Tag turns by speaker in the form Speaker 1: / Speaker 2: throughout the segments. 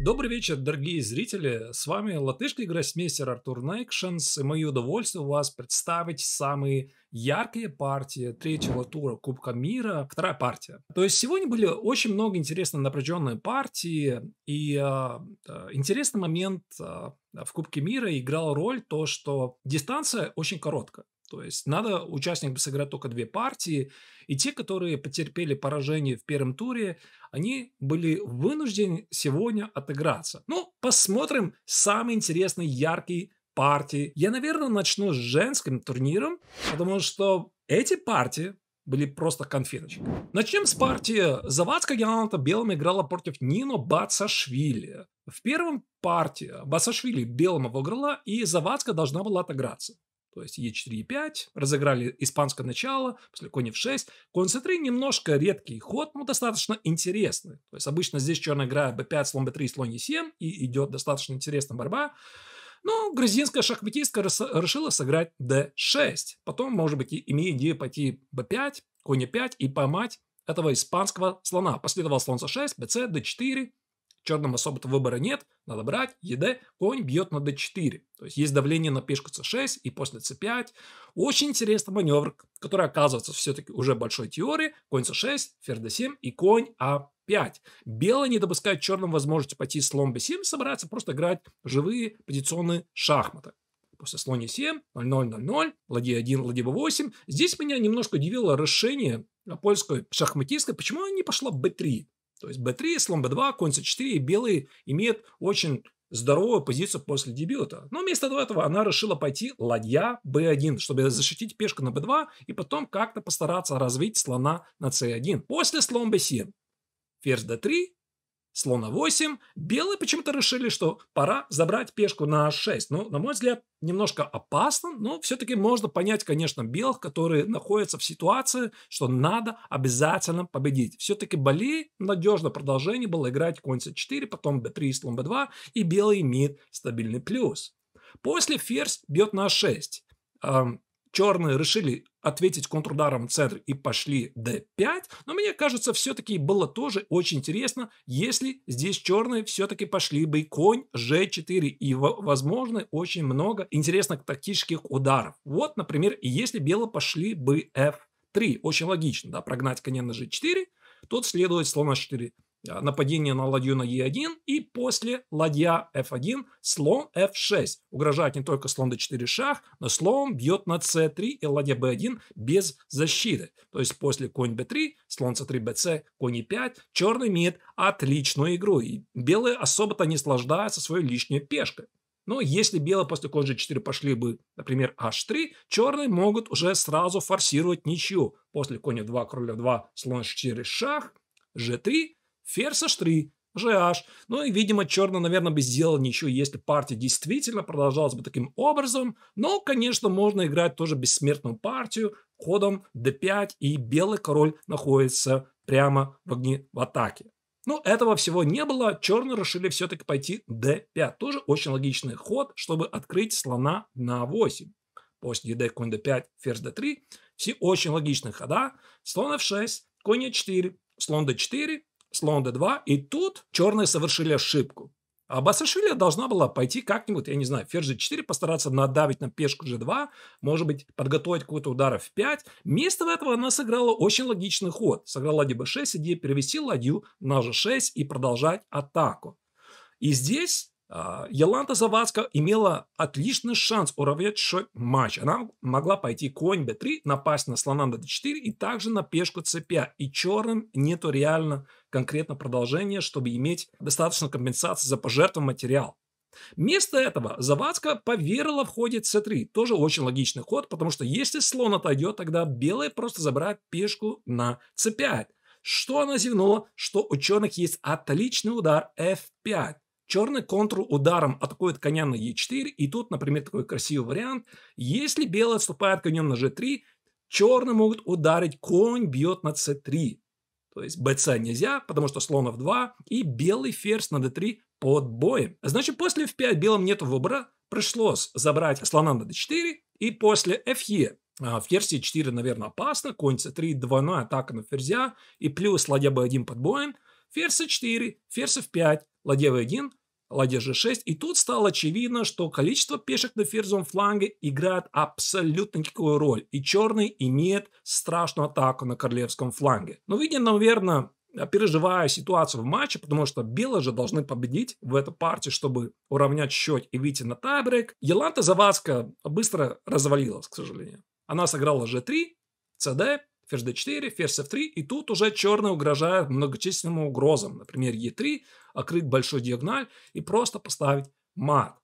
Speaker 1: Добрый вечер, дорогие зрители! С вами латышский гроссмейстер Артур Найкшенс, и мое удовольствие у вас представить самые яркие партии третьего тура Кубка Мира, вторая партия. То есть сегодня были очень много интересно напряженные партии, и э, интересный момент э, в Кубке Мира играл роль то, что дистанция очень короткая. То есть надо участник сыграть только две партии, и те, которые потерпели поражение в первом туре, они были вынуждены сегодня отыграться. Ну, посмотрим самый интересный, яркий партии. Я, наверное, начну с женским турниром, потому что эти партии были просто конфеточки. Начнем с партии. Завадская Яланта белым играла против Нино Бацашвили. В первом партии Басашвили белым обыграла, и Завадская должна была отыграться. То есть Е4, Е5, разыграли испанское начало, после конь F6. Конь С3 немножко редкий ход, но достаточно интересный. То есть обычно здесь черная играет B5, слон B3, слон E7, и идет достаточно интересная борьба. Но грузинская шахматистка решила сыграть d6. Потом, может быть, имея идею пойти b5, конь e5 и поймать этого испанского слона. Последовал слон c6, bc, d4, черным особо-то выбора нет, надо брать, ЕД, конь бьет на d4. То есть есть давление на пешку c6 и после c5. Очень интересный маневр, который оказывается все-таки уже большой теории. Конь c6, ферзь d7 и конь а 5 Белые не допускают черным возможности пойти слон b7, собираются просто играть живые позиционные шахматы после слоне 7, 0-0-0-0, ладья 1, ладья b 8. Здесь меня немножко удивило решение польской шахматистской, почему она не пошла b3. То есть b3, слон b2, конь c4, и белые имеют очень здоровую позицию после дебюта. Но вместо этого она решила пойти ладья b1, чтобы защитить пешку на b2 и потом как-то постараться развить слона на c1. После слон b7, ферзь d3, слона 8. Белые почему-то решили, что пора забрать пешку на h6. Ну, на мой взгляд, немножко опасно, но все-таки можно понять, конечно, белых, которые находятся в ситуации, что надо обязательно победить. Все-таки Бали надежно продолжение было играть конь c4, потом b3, слон b2, и белый имеет стабильный плюс. После ферзь бьет на h6. Черные решили ответить контрударом центр и пошли d5. Но мне кажется, все-таки было тоже очень интересно, если здесь черные все-таки пошли бы конь g4 и, возможно, очень много интересных тактических ударов. Вот, например, если белые пошли бы f3, очень логично, да, прогнать коня на g4, тут следует слон h4. Э, нападение на ладью на Е1 и после ладья F1 слон F6. Угрожает не только слон D4 шах, но слон бьет на C3 и ладья B1 без защиты. То есть после конь B3, слон C3, BC, конь E5, черный имеет отличную игру. И белые особо-то не слаждаются своей лишней пешкой. Но если белые после конь g4 пошли бы, например, h3, черные могут уже сразу форсировать ничью. После коня 2, короля 2, слон 4, шах, g3, ферзь Ферсаж 3, ЖАЖ. Ну и, видимо, черно, наверное, бы сделал ничего, если партия действительно продолжалась бы таким образом. Но, конечно, можно играть тоже бессмертную партию ходом d5, и белый король находится прямо в огне в атаке. Но ну, этого всего не было, черные решили все-таки пойти d5. Тоже очень логичный ход, чтобы открыть слона на 8. После d, конь d5, ферзь d3. Все очень логичные хода. Слон f6, конь e4, слон d4, Слон d 2 и тут черные совершили ошибку. А Басашвили должна была пойти как-нибудь, я не знаю, ферзь g4 постараться надавить на пешку g2, может быть, подготовить какой-то удар f5. Вместо этого она сыграла очень логичный ход. Сыграла ладью b6, идея перевести ладью на g6 и продолжать атаку. И здесь Яланта а, Завадска имела отличный шанс уравнять матч. Она могла пойти конь b3, напасть на слона на d4 и также на пешку c5. И черным нету реально конкретно продолжения, чтобы иметь достаточно компенсации за пожертвованный материал. Вместо этого Завадска поверила в ходе c3. Тоже очень логичный ход, потому что если слон отойдет, тогда белые просто забрать пешку на c5. Что она зевнула? Что у черных есть отличный удар f5. Черный контрударом атакует коня на e4, и тут, например, такой красивый вариант. Если белый отступает конем на g3, черный могут ударить, конь бьет на c3. То есть bc нельзя, потому что слонов 2, и белый ферзь на d3 под боем. Значит, после f5 белым нет выбора, пришлось забрать слона на d4, и после fe в а, ферзь 4, наверное, опасно, конь c3, двойная ну, атака на ферзя, и плюс ладья b1 под боем – ферзь c4, ферзь f5, ладья в 1 ладья g6. И тут стало очевидно, что количество пешек на ферзовом фланге играет абсолютно никакую роль. И черный имеет страшную атаку на королевском фланге. Но ну, видя, наверное, переживая ситуацию в матче, потому что белые же должны победить в этой партии, чтобы уравнять счет и выйти на тайбрейк. Еланта Завадска быстро развалилась, к сожалению. Она сыграла g3, cd, ферзь d4, ферзь f3, и тут уже черные угрожают многочисленным угрозам, например, e3, открыть большой диагональ и просто поставить мат.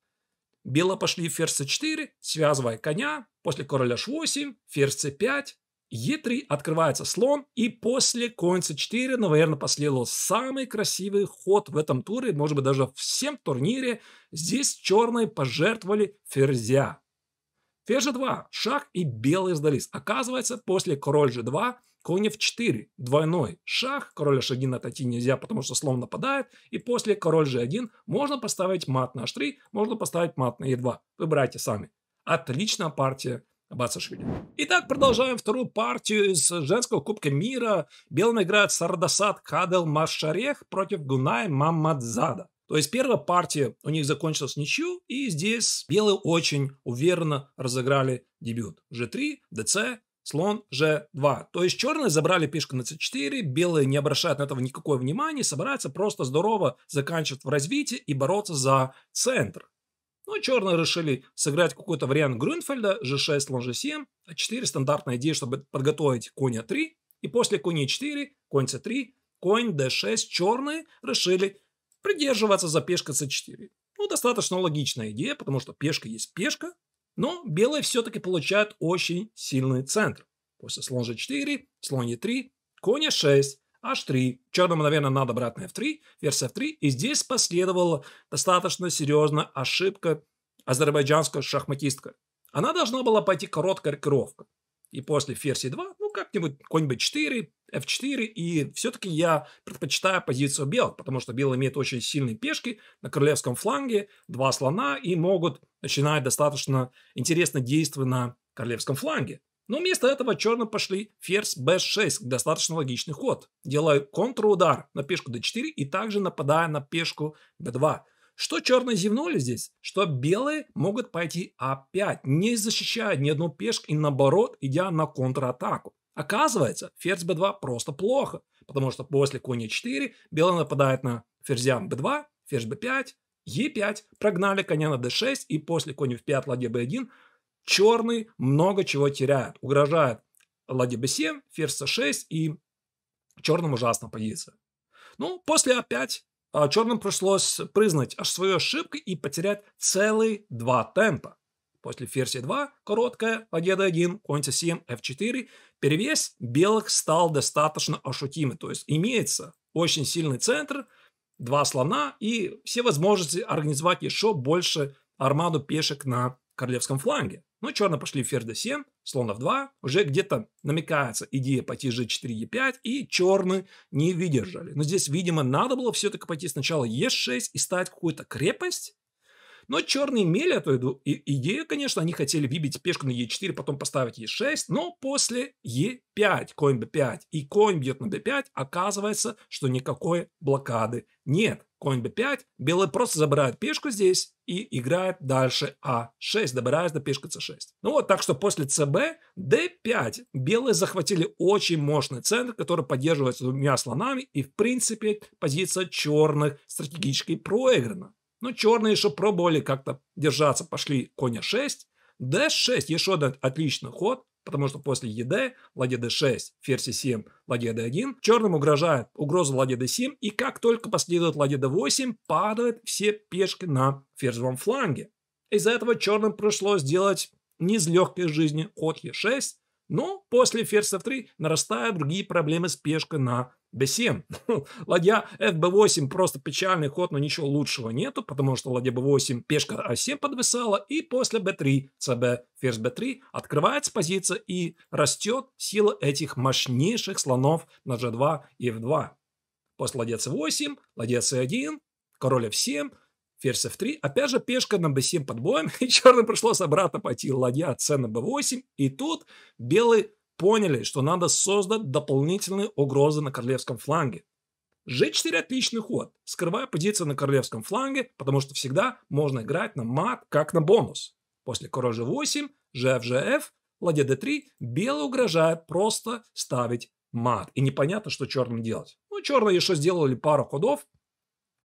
Speaker 1: Белые пошли ферзь c4, связывая коня, после короля h8, ферзь c5, e 3 открывается слон, и после конь c 4 наверное, последовал самый красивый ход в этом туре, может быть, даже всем турнире. Здесь черные пожертвовали ферзя. Ферзь g2, шах и белые сдались. Оказывается, после король g2 конь f4, двойной шах, король h1 отойти нельзя, потому что слон нападает, и после король g1 можно поставить мат на h3, можно поставить мат на e2. Выбирайте сами. Отличная партия Бацашвили. Итак, продолжаем вторую партию из женского Кубка мира. Белым играет Сардасад Кадел Машарех против Гунай Мамадзада. То есть первая партия у них закончилась ничью, и здесь белые очень уверенно разыграли дебют. G3, DC, слон G2. То есть черные забрали пешку на C4, белые не обращают на этого никакого внимания, собираются просто здорово заканчивать в развитии и бороться за центр. Ну, черные решили сыграть какой-то вариант Грюнфельда, G6, слон G7, А4, стандартная идея, чтобы подготовить коня А3, и после коня Е4, конь c 3 конь d6 черные решили придерживаться за пешка c4. Ну, достаточно логичная идея, потому что пешка есть пешка, но белые все-таки получают очень сильный центр. После слон g4, слон e3, конь e6, h3. Черному, наверное, надо обратное f3, версия f3. И здесь последовала достаточно серьезная ошибка азербайджанской шахматистка. Она должна была пойти короткая рокировка и после версии 2, ну, как-нибудь конь нибудь 4, f4, и все-таки я предпочитаю позицию белых, потому что белые имеют очень сильные пешки на королевском фланге, два слона, и могут начинать достаточно интересно действовать на королевском фланге. Но вместо этого черные пошли ферзь b6, достаточно логичный ход. Делаю контрудар на пешку d4 и также нападая на пешку b2. Что черные зевнули здесь, что белые могут пойти опять, не защищая ни одну пешку и наоборот, идя на контратаку. Оказывается, ферзь b2 просто плохо, потому что после конь e4 белый нападает на ферзя b2, ферзь b5, e5, прогнали коня на d6 и после конь f5, ладья b1 черный много чего теряет, угрожает ладья b7, ферзь c6 и черным ужасно позиция. Ну, после опять а, черным пришлось признать аж свою ошибку и потерять целые два темпа. После ферзь 2 короткая победа 1, конь c7, f4, перевес белых стал достаточно ощутимый. То есть имеется очень сильный центр, два слона и все возможности организовать еще больше армаду пешек на королевском фланге. Ну, черные пошли в ферзь d7, слон f2, уже где-то намекается идея пойти g4, e5, и черные не выдержали. Но здесь, видимо, надо было все-таки пойти сначала e6 и стать какую-то крепость, но черный имели эту идею, конечно, они хотели выбить пешку на Е4, потом поставить Е6, но после Е5, конь Б5 и конь бьет на Б5, оказывается, что никакой блокады нет. Конь b5, белый просто забирает пешку здесь и играет дальше а6, добираясь до пешки c6. Ну вот, так что после cb d5 белые захватили очень мощный центр, который поддерживается двумя слонами и в принципе позиция черных стратегически проиграна. Ну, черные еще пробовали как-то держаться, пошли коня 6. d6 еще один отличный ход, потому что после ЕД, ладья d6, ферзь c7, ладья d1, черным угрожает угроза ладья d7, и как только последует ладья d8, падают все пешки на ферзевом фланге. Из-за этого черным пришлось сделать не из легкой жизни ход e6, но после ферзь f3 нарастают другие проблемы с пешкой на Б7. Ладья фб 8 просто печальный ход, но ничего лучшего нету, потому что ладья б 8 пешка А7 подвисала, и после б 3 ЦБ ферзь б 3 открывается позиция и растет сила этих мощнейших слонов на G2 и F2. После ладья C8, ладья C1, король F7, ферзь F3. Опять же пешка на B7 под боем, и черным пришлось обратно пойти ладья C на B8, и тут белый поняли, что надо создать дополнительные угрозы на королевском фланге. G4 – отличный ход, скрывая позиции на королевском фланге, потому что всегда можно играть на мат, как на бонус. После король G8, GFGF, ладья D3, белый угрожает просто ставить мат. И непонятно, что черным делать. Ну, черные еще сделали пару ходов,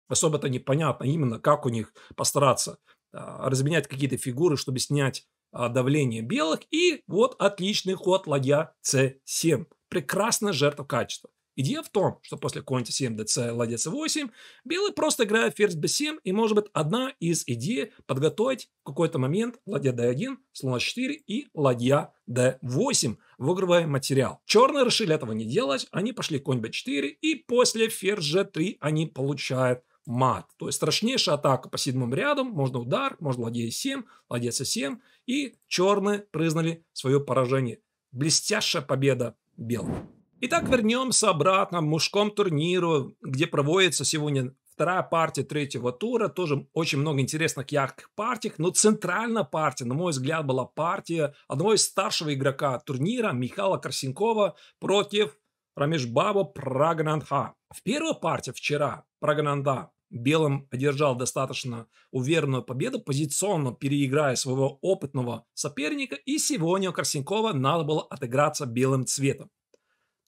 Speaker 1: особо-то непонятно именно, как у них постараться э, разменять какие-то фигуры, чтобы снять а, давление белых. И вот отличный ход ладья c7. Прекрасная жертва качества. Идея в том, что после конь c7, dc, ладья c8, белый просто играет ферзь b7, и может быть одна из идей подготовить в какой-то момент ладья d1, слон h4 и ладья d8, выигрывая материал. Черные решили этого не делать, они пошли конь b4, и после ферзь g3 они получают мат. То есть страшнейшая атака по седьмым рядам, можно удар, можно ладья e7, ладья c7, и черные признали свое поражение. Блестящая победа белых. Итак, вернемся обратно к мужскому турниру, где проводится сегодня вторая партия третьего тура. Тоже очень много интересных ярких партий, но центральная партия, на мой взгляд, была партия одного из старшего игрока турнира Михаила Красенкова против Рамешбаба Прагнанха. В первой партии вчера Прагнанда белым одержал достаточно уверенную победу, позиционно переиграя своего опытного соперника, и сегодня у Красенкова надо было отыграться белым цветом.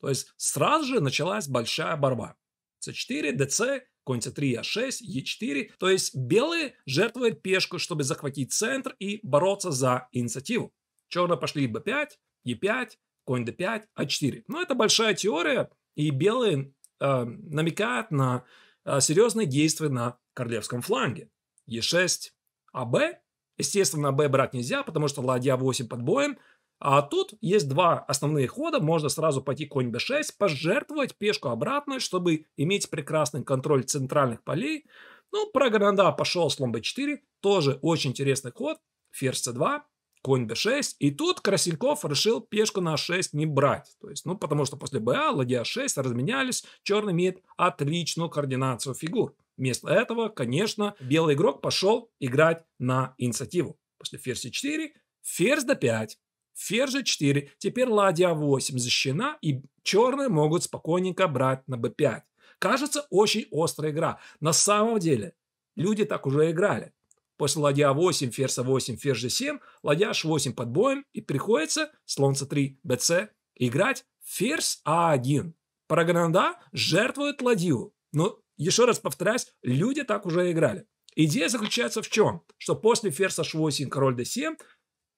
Speaker 1: То есть сразу же началась большая борьба. c4, dc, конь c3, а6, e4. То есть белые жертвуют пешку, чтобы захватить центр и бороться за инициативу. Черные пошли b5, e5, конь d5, а4. Но это большая теория, и белые э, намекают на а, серьезные действия на королевском фланге. Е6, АБ. Естественно, АБ брать нельзя, потому что ладья 8 под боем. А тут есть два основные хода. Можно сразу пойти конь б 6 пожертвовать пешку обратно, чтобы иметь прекрасный контроль центральных полей. Ну, про города пошел слон б 4 Тоже очень интересный ход. Ферзь с 2 конь d6, и тут Красильков решил пешку на 6 не брать. То есть, ну, потому что после БА ладья 6 разменялись, черный имеет отличную координацию фигур. Вместо этого, конечно, белый игрок пошел играть на инициативу. После ферзь 4, ферзь d5, ферзь g4, теперь ладья 8 защищена, и черные могут спокойненько брать на b5. Кажется, очень острая игра. На самом деле, люди так уже играли. После ладья 8, ферзь 8, ферзь g7, ладья h8 под боем и приходится слон слонца 3, bc играть ферзь а1. Парагонанда жертвует ладью. Но еще раз повторяюсь, люди так уже играли. Идея заключается в чем? Что после ферзь h8, король d7,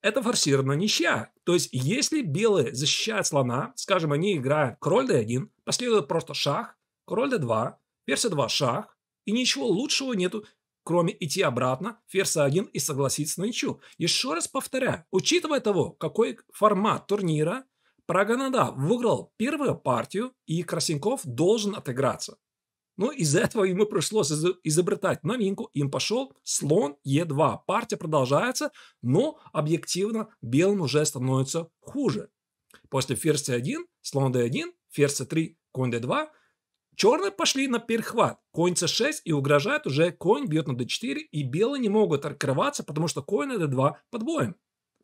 Speaker 1: это форсированная ничья. То есть, если белые защищают слона, скажем, они играют король d1, последует просто шах, король d2, ферзь d2 шах, и ничего лучшего нету, кроме идти обратно, ферзь Ферсагин и согласиться согласится ничью. Еще раз повторяю, учитывая того, какой формат турнира, Прагонада выиграл первую партию, и Красенков должен отыграться. Но ну, из-за этого ему пришлось изобретать новинку. Им пошел слон Е2. Партия продолжается, но объективно белым уже становится хуже. После ферзь c1, слон d1, ферзь c3, конь d2, Черные пошли на перехват. Конь c6 и угрожает уже конь бьет на d4, и белые не могут открываться, потому что конь на d2 под боем.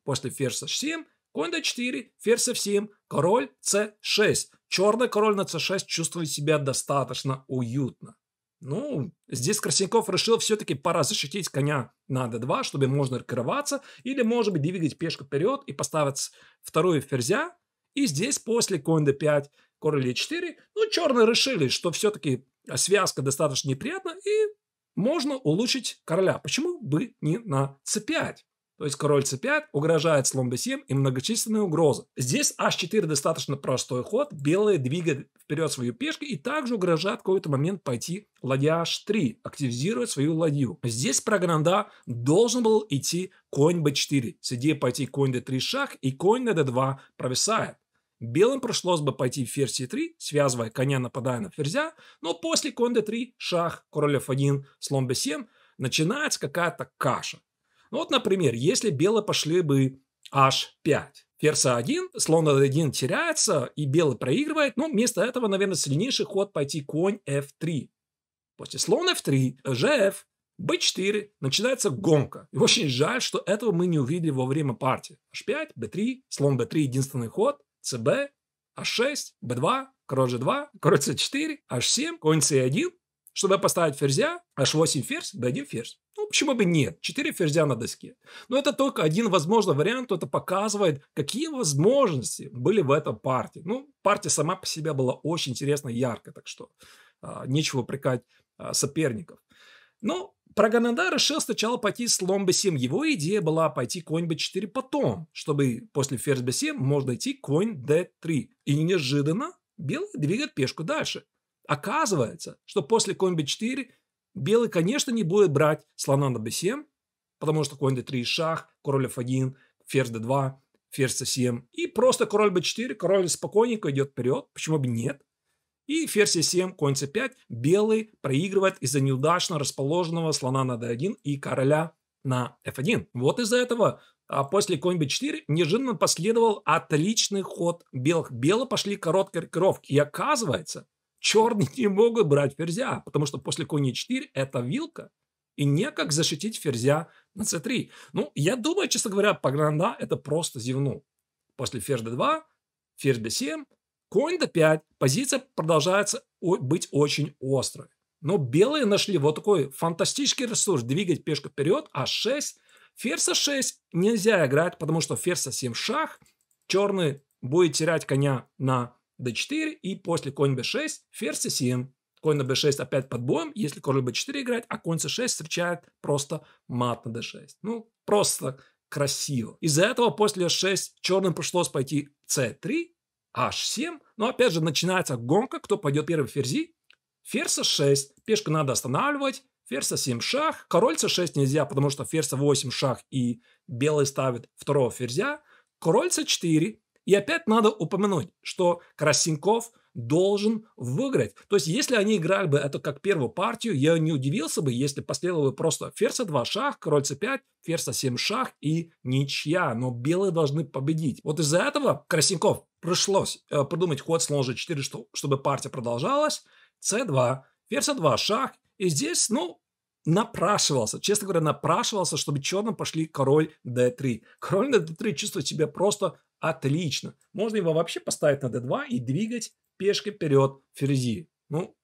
Speaker 1: После ферзь c7, конь d4, ферзь f7, король c6. Черный король на c6 чувствует себя достаточно уютно. Ну, здесь Красенков решил все-таки пора защитить коня на d2, чтобы можно открываться, или, может быть, двигать пешку вперед и поставить вторую ферзя. И здесь после конь d5 Король e4. Ну, черные решили, что все-таки э, связка достаточно неприятна, и можно улучшить короля. Почему бы не на c5? То есть король c5 угрожает слон b7 и многочисленные угрозы. Здесь h4 достаточно простой ход. Белые двигают вперед свою пешку и также угрожают в какой-то момент пойти ладья h3, активизировать свою ладью. Здесь програнда должен был идти конь b4. С идеей пойти конь d3 шаг и конь на d2 провисает. Белым пришлось бы пойти в ферзь 3 связывая коня, нападая на ферзя, но после конде 3 шах, король f1, слон b7, начинается какая-то каша. Ну вот, например, если белые пошли бы h5, ферзь a1, слон a1 теряется и белый проигрывает, но вместо этого, наверное, сильнейший ход пойти конь f3. После слон f3, gf, b4, начинается гонка. И очень жаль, что этого мы не увидели во время партии. h5, b3, слон b3, единственный ход – це Б, H6, B2, король G2, король C4, H7, конь C1, чтобы поставить ферзя, H8 ферзь, B1 ферзь. Ну, почему бы нет? Четыре ферзя на доске. Но это только один возможный вариант, это показывает, какие возможности были в этом партии. Ну, партия сама по себе была очень интересная и яркая, так что а, нечего прикать а, соперников. Но ну, Праганда решил сначала пойти с лом b7. Его идея была пойти конь b4 потом, чтобы после ферзь b7 можно идти конь d3. И неожиданно белый двигает пешку дальше. Оказывается, что после конь b4 белый, конечно, не будет брать слона на b7, потому что конь d3 шах, король f1, ферзь d2, ферзь c7. И просто король b4, король спокойненько идет вперед, почему бы нет. И версия 7 конь c 5 белый проигрывает из-за неудачно расположенного слона на d1 и короля на f1. Вот из-за этого а после конь b4 неожиданно последовал отличный ход белых. Бело пошли короткие рокировки. И оказывается, черные не могут брать ферзя, потому что после конь e 4 это вилка. И некак защитить ферзя на c3. Ну, я думаю, честно говоря, Погранда это просто зевнул. После ферзь d2, ферзь b7, Конь d 5 позиция продолжается быть очень острой. Но белые нашли вот такой фантастический ресурс двигать пешку вперед, а 6, ферзь 6 нельзя играть, потому что ферзь 7 шах, черный будет терять коня на d4 и после конь b6, ферзь 7 Конь на b6 опять под боем, если король b4 играть, а конь c6 встречает просто мат на d6. Ну, просто красиво. Из-за этого после 6 черным пришлось пойти c3, h7. Но опять же начинается гонка, кто пойдет первый ферзи. Ферзь c6, пешку надо останавливать. Ферзь c7 шах, король c6 нельзя, потому что ферзь c8 шах и белый ставит второго ферзя. Король c4. И опять надо упомянуть, что Красенков – должен выиграть. То есть, если они играли бы это как первую партию, я не удивился бы, если последовало бы просто ферзь 2 шах, король c5, ферзь 7 шах и ничья. Но белые должны победить. Вот из-за этого Красенков пришлось э, придумать ход слон лонжи 4, что, чтобы партия продолжалась. c2, ферзь 2 шах. И здесь, ну, напрашивался, честно говоря, напрашивался, чтобы черным пошли король d3. Король на d3 чувствует себя просто отлично. Можно его вообще поставить на d2 и двигать пешки вперед Ферзи. Ну,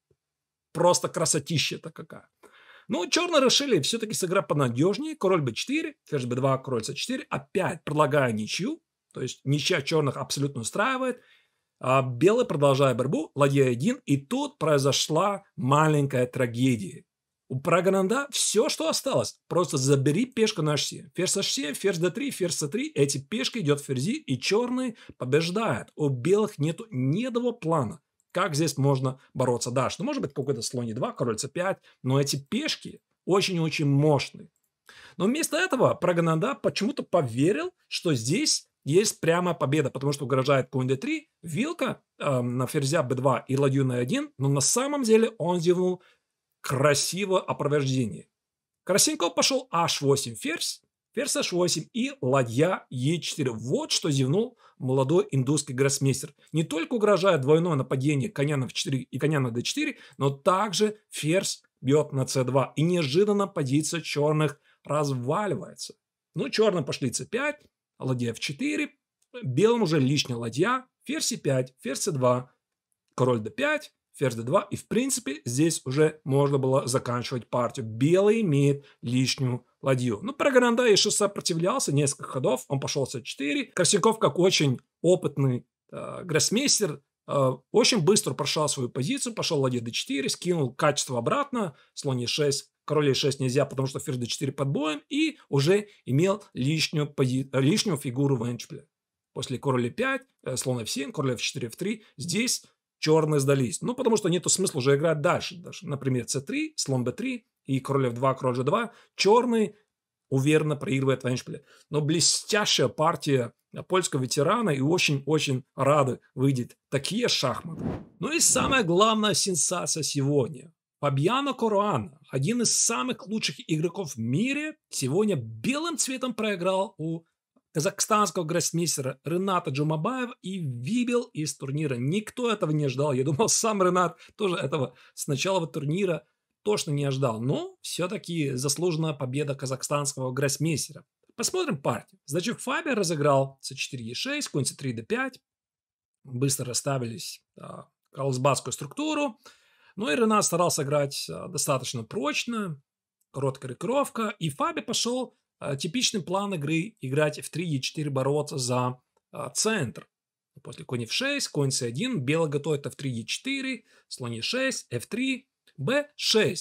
Speaker 1: просто красотища-то какая. Ну, черные решили все-таки сыграть понадежнее. Король b4, ферзь b2, король c4. Опять предлагая ничью. То есть ничья черных абсолютно устраивает. А белые продолжают борьбу, ладья 1. И тут произошла маленькая трагедия. У Гранда все, что осталось. Просто забери пешку на h7. Ферзь h7, ферзь d3, ферзь c3. Эти пешки идет ферзи, и черные побеждают У белых нету ни одного плана. Как здесь можно бороться да что может быть, какой-то слон e2, король c5. Но эти пешки очень-очень мощные. Но вместо этого Прагнанда почему-то поверил, что здесь есть прямая победа, потому что угрожает конь d3, вилка э, на ферзя b2 и ладью на 1, но на самом деле он зевнул красивое опроверждение. Красеньков пошел h8 ферзь, ферзь h8 и ладья e4. Вот что зевнул молодой индусский гроссмейстер. Не только угрожая двойное нападение коня на f4 и коня на d4, но также ферзь бьет на c2. И неожиданно позиция черных разваливается. Ну, черные пошли c5, ладья f4, белым уже лишняя ладья, ферзь e5, ферзь c2, король d5, ферзь d2, и в принципе здесь уже можно было заканчивать партию. Белый имеет лишнюю ладью. Ну, Програнда еще сопротивлялся несколько ходов, он пошел c4. Корсиков как очень опытный э, гроссмейстер, э, очень быстро прошел свою позицию, пошел ладья d4, скинул качество обратно, слон e6, король e6 нельзя, потому что ферзь d4 под боем, и уже имел лишнюю, пози... лишнюю фигуру в эндшпиле. После короля 5, э, слон f7, король f4, f3. Здесь черные сдались. Ну, потому что нету смысла уже играть дальше. Даже, например, c3, слон b3 и король f2, король g2. Черный уверенно проигрывает Веншпиле. Но блестящая партия польского ветерана и очень-очень рады выйдет такие шахматы. Ну и самая главная сенсация сегодня. Фабьяно Коруан, один из самых лучших игроков в мире, сегодня белым цветом проиграл у казахстанского гроссмейстера Рената Джумабаева и выбил из турнира. Никто этого не ждал. Я думал, сам Ренат тоже этого с начала турнира точно не ожидал. Но все-таки заслуженная победа казахстанского гроссмейстера. Посмотрим партию. Значит, Фабия разыграл c4, e6, конь c3, d5. Быстро расставились да, структуру. Ну и Ренат старался играть а, достаточно прочно. Короткая рекровка. И Фаби пошел Э, типичный план игры – играть в 3 и 4 бороться за э, центр. После конь f6, конь c1, бело готовит f3, e4, слон e6, f3, b6.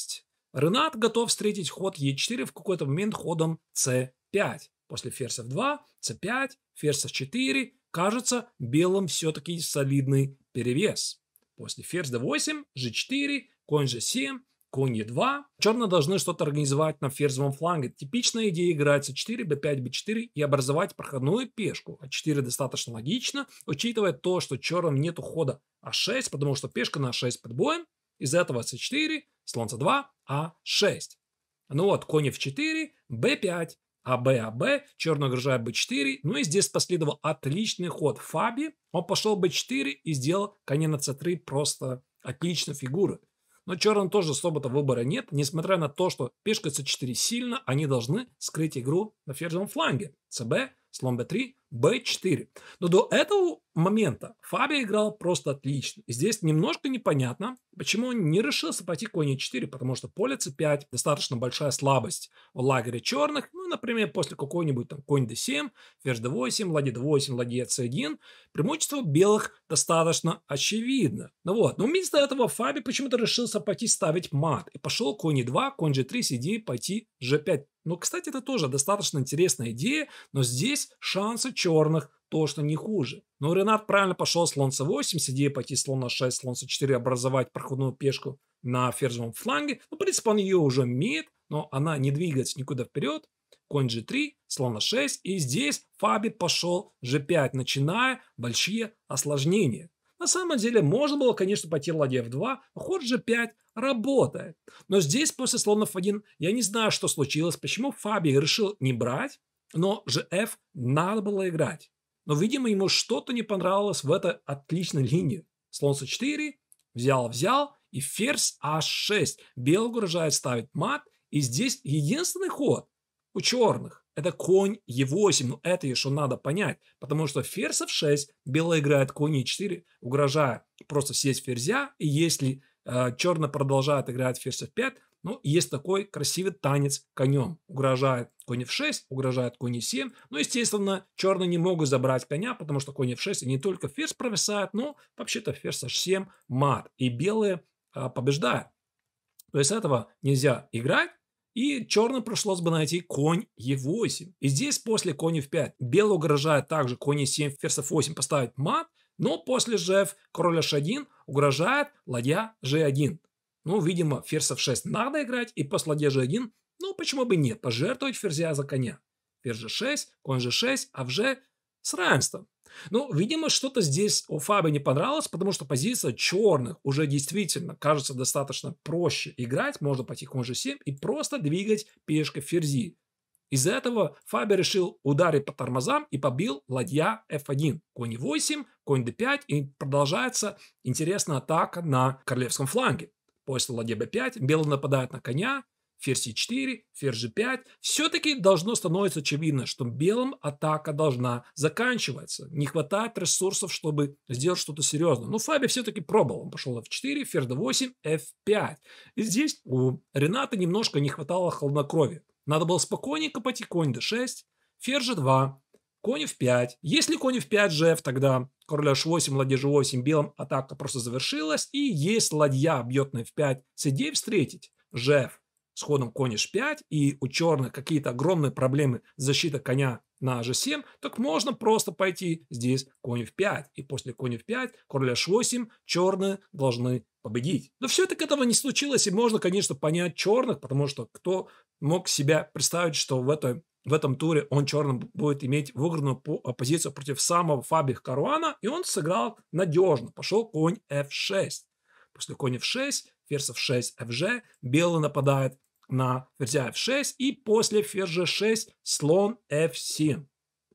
Speaker 1: Ренат готов встретить ход e4 в какой-то момент ходом c5. После ферзь f2, c5, ферзь f4. Кажется, белым все-таки солидный перевес. После ферзь d8, g4, конь g7, конь Е2. Черные должны что-то организовать на ферзовом фланге. Типичная идея играется 4, b5, b4 и образовать проходную пешку. А 4 достаточно логично, учитывая то, что черным нет ухода А6, потому что пешка на А6 под боем. Из этого c4, слон c2, а6. Ну вот, конь f4, b5, АБ, АБ, черный угрожает b4. Ну и здесь последовал отличный ход Фаби. Он пошел b4 и сделал коня на c3 просто отличную фигуру. Но черным тоже особо-то выбора нет, несмотря на то, что пешка c4 сильно, они должны скрыть игру на ферзевом фланге. cb, слон b3, b4. Но до этого момента Фабия играл просто отлично. здесь немножко непонятно, почему он не решился пойти конь e4, потому что поле c5 достаточно большая слабость в лагере черных. Ну, например, после какой-нибудь там конь d7, ферзь d8, ладья d8, ладья c1. Преимущество белых достаточно очевидно. Ну вот, но вместо этого Фаби почему-то решился пойти ставить мат. И пошел конь e2, конь g3, сиди, пойти g5. Ну, кстати, это тоже достаточно интересная идея, но здесь шансы черных точно не хуже. Но Ренат правильно пошел слон c8, с идеей пойти слон на 6, слон c4, образовать проходную пешку на ферзевом фланге. Ну, в принципе, он ее уже имеет, но она не двигается никуда вперед. Конь g3, слон на 6, и здесь Фаби пошел g5, начиная большие осложнения. На самом деле можно было, конечно, пойти ладья f2, а ход g5 работает. Но здесь после слона f1 я не знаю, что случилось, почему Фаби решил не брать, но gf надо было играть. Но, видимо, ему что-то не понравилось в этой отличной линии. Слон c4, взял-взял, и ферзь а6. Белый угрожает ставить мат, и здесь единственный ход у черных это конь e 8 но это еще надо понять, потому что ферзь F6, белый играет конь Е4, угрожая просто сесть ферзя, и если э, черный продолжает играть ферзь F5, ну, есть такой красивый танец конем. Угрожает конь f6, угрожает конь e7. Ну, естественно, черные не могут забрать коня, потому что конь f6 не только ферзь провисает, но вообще-то ферзь h7 мат. И белые а, побеждают. То есть этого нельзя играть. И черным пришлось бы найти конь e 8 И здесь после конь F5 белый угрожает также конь Е7, ферзь F8 поставить мат, но после жеф король H1 угрожает ладья G1. Ну, видимо, ферзь F6 надо играть, и по ладье G1, ну, почему бы нет, пожертвовать ферзя за коня. Ферзь G6, конь G6, а в G с равенством. Ну, видимо, что-то здесь у Фаби не понравилось, потому что позиция черных уже действительно кажется достаточно проще играть, можно пойти конже 7 и просто двигать пешкой ферзи. Из-за этого Фаби решил ударить по тормозам и побил ладья f1. Конь 8, конь d5 и продолжается интересная атака на королевском фланге. После ладья b5 белый нападает на коня, ферзь e4, ферзь g5, все-таки должно становиться очевидно, что белым атака должна заканчиваться. Не хватает ресурсов, чтобы сделать что-то серьезное. Но Фаби все-таки пробовал. Он пошел f4, ферзь d8, f5. И здесь у Рената немножко не хватало хладнокровия. Надо было спокойненько пойти конь d6, ферзь g2, конь f5. Если конь f5, жеф, тогда король h8, ладья g8, белым атака просто завершилась. И есть ладья бьет на f5, c9 встретить, жеф с ходом конь h5, и у черных какие-то огромные проблемы защита коня на g7, так можно просто пойти здесь конь f5. И после конь f5, король h8, черные должны победить. Но все это этого не случилось, и можно, конечно, понять черных, потому что кто мог себя представить, что в этой в этом туре он черным будет иметь выигранную э, позицию против самого Фаби Каруана, и он сыграл надежно. Пошел конь f6. После конь f6, ферзь f6, fg, белый нападает на ферзя f6 и после ферзя 6 слон f7.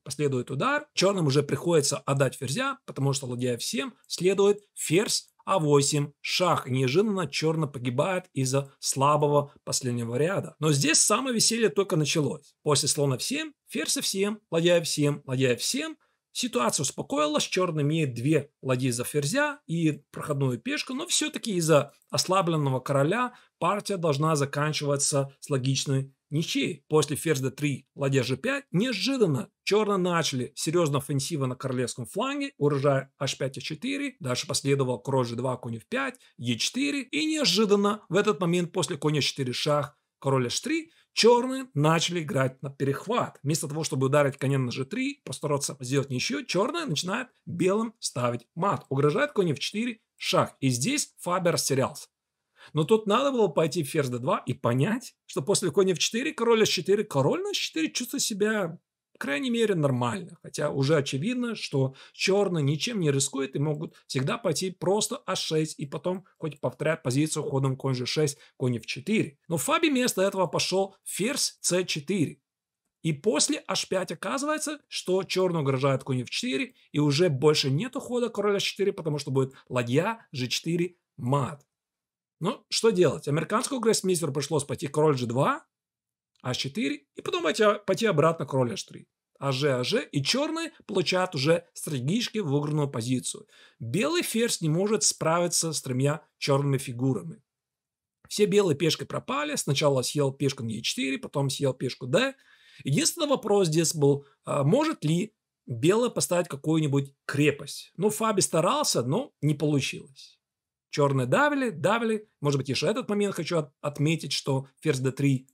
Speaker 1: Последует удар, черным уже приходится отдать ферзя, потому что ладья f7 следует ферзь а8 шах. И неожиданно черно погибает из-за слабого последнего ряда. Но здесь самое веселье только началось. После слона f7, ферзь f7, ладья f7, ладья f7, Ситуация успокоилась, черный имеет две ладьи за ферзя и проходную пешку, но все-таки из-за ослабленного короля партия должна заканчиваться с логичной ничьей. После ферзь d3, ладья g5, неожиданно черные начали серьезно офенсивы на королевском фланге, урожай h5, h4, дальше последовал король g2, конь f5, e4, и неожиданно в этот момент после коня 4 шах король h3 черные начали играть на перехват. Вместо того, чтобы ударить конем на g3, постараться сделать ничью, черные начинают белым ставить мат. Угрожает конь f4, шах. И здесь Фабер растерялся. Но тут надо было пойти в ферзь d2 и понять, что после коня f4, король h4, король на h4 чувствует себя крайней мере, нормально. Хотя уже очевидно, что черные ничем не рискуют и могут всегда пойти просто А6 и потом хоть повторять позицию ходом конь G6, конь F4. Но Фаби вместо этого пошел ферзь C4. И после h5 оказывается, что черный угрожает конь f4, и уже больше нет хода короля h4, потому что будет ладья g4 мат. Ну, что делать? Американскому гроссмейстеру пришлось пойти король g2, h 4 и потом пойти обратно король H3. АЖ, АЖ, и черные получают уже стратегически выигранную позицию. Белый ферзь не может справиться с тремя черными фигурами. Все белые пешки пропали. Сначала съел пешку на Е4, потом съел пешку d. Единственный вопрос здесь был, а может ли белая поставить какую-нибудь крепость. Ну, Фаби старался, но не получилось. Черные давили, давили. Может быть, еще этот момент хочу отметить, что ферзь d3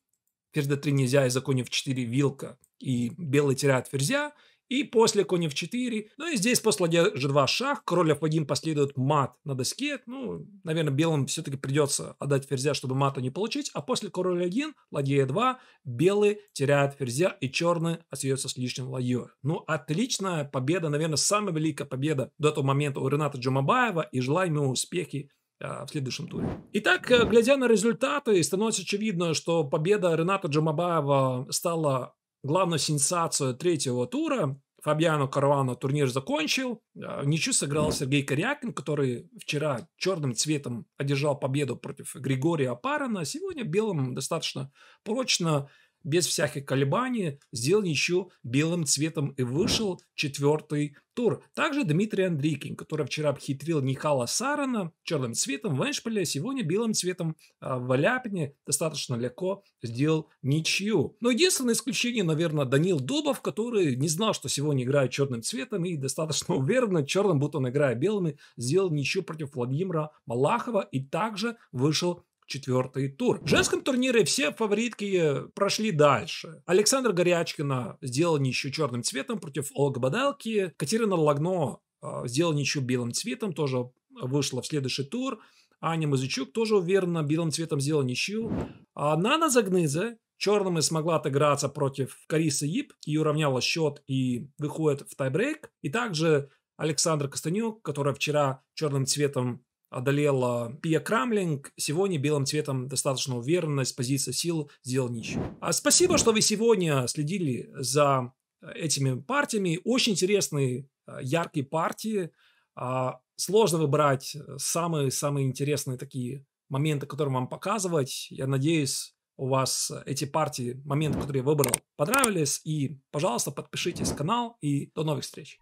Speaker 1: ферзь d3 нельзя, из-за конь в 4 вилка, и белый теряет ферзя, и после конь в 4 ну и здесь после g2 шах, король f1 последует мат на доске, ну, наверное, белым все-таки придется отдать ферзя, чтобы мата не получить, а после король 1, ладья e2, белый теряет ферзя, и черный остается с лишним ладьей. Ну, отличная победа, наверное, самая великая победа до этого момента у Рената Джумабаева, и желаем ему успехи Э, в следующем туре. Итак, э, глядя на результаты, становится очевидно, что победа Рената Джамабаева стала главной сенсацией третьего тура. Фабиано Карвано турнир закончил. Э, ничью сыграл Сергей Корякин, который вчера черным цветом одержал победу против Григория Апарана. Сегодня белым достаточно прочно без всяких колебаний сделал еще белым цветом и вышел четвертый тур. Также Дмитрий Андрейкин, который вчера обхитрил Никола Сарана черным цветом в Эншпиле, сегодня белым цветом а в Аляпине достаточно легко сделал ничью. Но единственное исключение, наверное, Данил Дубов, который не знал, что сегодня играет черным цветом и достаточно уверенно черным, будто он играя белыми, сделал ничью против Владимира Малахова и также вышел четвертый тур. В женском турнире все фаворитки прошли дальше. Александр Горячкина сделал ничью черным цветом против Олга Бадалки. Катерина Лагно а, сделала ничью белым цветом, тоже вышла в следующий тур. Аня Мазычук тоже уверенно белым цветом сделала ничью. А Нана Загныза черным и смогла отыграться против Карисы Ип и уравняла счет и выходит в тайбрейк. И также Александр Костанюк, которая вчера черным цветом одолела Пия Крамлинг. Сегодня белым цветом достаточно уверенность, позиция сил, сделал ничь. А спасибо, что вы сегодня следили за э, этими партиями. Очень интересные, э, яркие партии. А, сложно выбрать самые-самые э, интересные такие моменты, которые вам показывать. Я надеюсь, у вас эти партии, моменты, которые я выбрал, понравились. И, пожалуйста, подпишитесь на канал и до новых встреч.